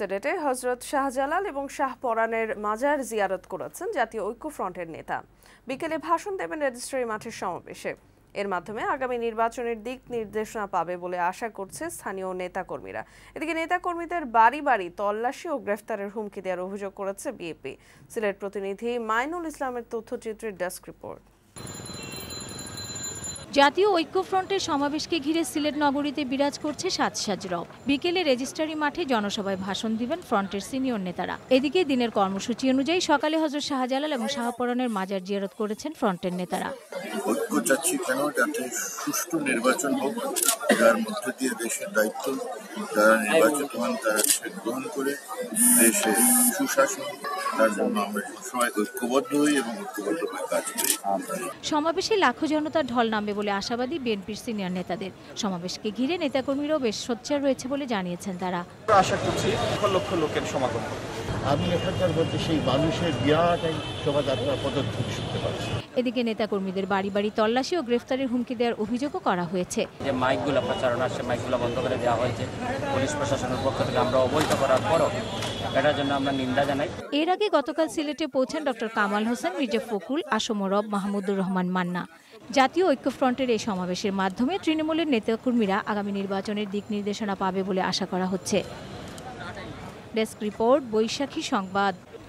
সেনেটে হজরত শাহজালাল এবং শাহ পরানের মাজার জিয়ারত করেছেন জাতীয় ঐক্যফ্রন্টের নেতা বিকেলে ভাষণ দেবেন রেজিস্ট্রি মাঠের সমাবেশে এর মাধ্যমে আগামী নির্বাচনের দিক নির্দেশনা পাবে বলে আশা করছে স্থানীয় নেতাকর্মীরা এদিকে নেতাকর্মীদের বাড়ি বাড়ি তল্লাশি ও গ্রেফতারের হুমকি দেওয়ার অভিযোগ করেছে বিএপি সিলেট প্রতিনিধি মাইনুল ইসলামের তথ্যচিত্রের ডেস্ক রিপোর্ট জাতীয় ঐক্যফ্রন্টের সমাবেশকে ঘিরে সিলেট নগরীতে বিরাজ করছে সাজসাজ রব বিকেলে রেজিস্ট্রারি মাঠে জনসভায় ভাষণ দিবেন ফ্রন্টের সিনিয়র নেতারা এদিকে দিনের কর্মসূচি অনুযায়ী সকালে হজরত শাহজালাল এবং শাহপরণের মাজার জিয়ারত করেছেন ফ্রন্টের নেতারা ঐক্য চাচ্ছি কেন যাতে সুষ্ঠু নির্বাচন হোক যার মধ্য দিয়ে দেশের দায়িত্ব নির্বাচিত হন তারা গ্রহণ করে দেশে সুশাসন সমাবেশে লাখো জনতার ঢল নামবে বলে আশাবাদী বিএনপির সিনিয়র নেতাদের সমাবেশকে ঘিরে নেতাকর্মীরাও বেশ সোচ্চার রয়েছে বলে জানিয়েছেন তারা আশা করছি লক্ষ লোকের সমাগম আমি এখানকার মধ্যে সেই মানুষের বিরাট এক শোভাযাত্রার পদধ্বনি শুনতে পাচ্ছি এদিকে নেতাকর্মীদের বাড়ি বাড়ি তল্লাশি ও গ্রেফতারের হুমকি দেওয়ার অভিযোগও করা হয়েছে যে মাইকগুলো প্রচারণা আসছে মাইকগুলো বন্ধ করে দেওয়া হয়েছে পুলিশ প্রশাসনের পক্ষ থেকে আমরা অবৈধ করার পরও এটার জন্য আমরা নিন্দা জানাই এর আগে গতকাল সিলেটে পৌঁছান ডক্টর কামাল হোসেন মির্জা ফখরুল আসম রব মাহমুদুর রহমান মান্না জাতীয় ঐক্যফ্রন্টের এই সমাবেশের মাধ্যমে তৃণমূলের নেতাকর্মীরা আগামী নির্বাচনের দিক নির্দেশনা পাবে বলে আশা করা হচ্ছে ডেস্ক রিপোর্ট বৈশাখী সংবাদ